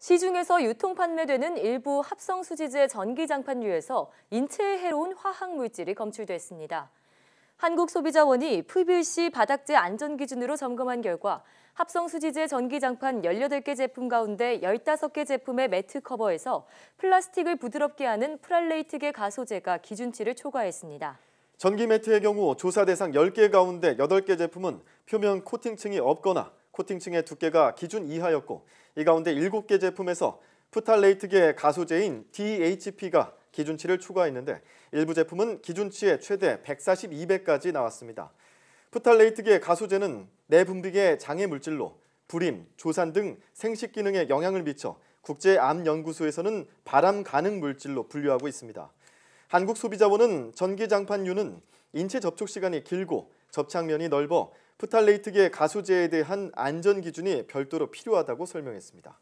시중에서 유통 판매되는 일부 합성 수지제 전기장판류에서 인체에 해로운 화학 물질이 검출됐습니다. 한국소비자원이 PVC 바닥재 안전 기준으로 점검한 결과 합성 수지제 전기장판 18개 제품 가운데 15개 제품의 매트 커버에서 플라스틱을 부드럽게 하는 프랄레이트계 가소제가 기준치를 초과했습니다. 전기 매트의 경우 조사 대상 10개 가운데 8개 제품은 표면 코팅층이 없거나 코팅층의 두께가 기준 이하였고 이 가운데 7개 제품에서 푸탈레이트계 가소제인 DHP가 기준치를 초과했는데 일부 제품은 기준치의 최대 142배까지 나왔습니다. 푸탈레이트계 가소제는 내분비계 장애 물질로 불임, 조산 등 생식 기능에 영향을 미쳐 국제암연구소에서는 발암 가능 물질로 분류하고 있습니다. 한국소비자원은 전기장판류는 인체 접촉 시간이 길고 접착면이 넓어 프탈레이트계 가수제에 대한 안전 기준이 별도로 필요하다고 설명했습니다.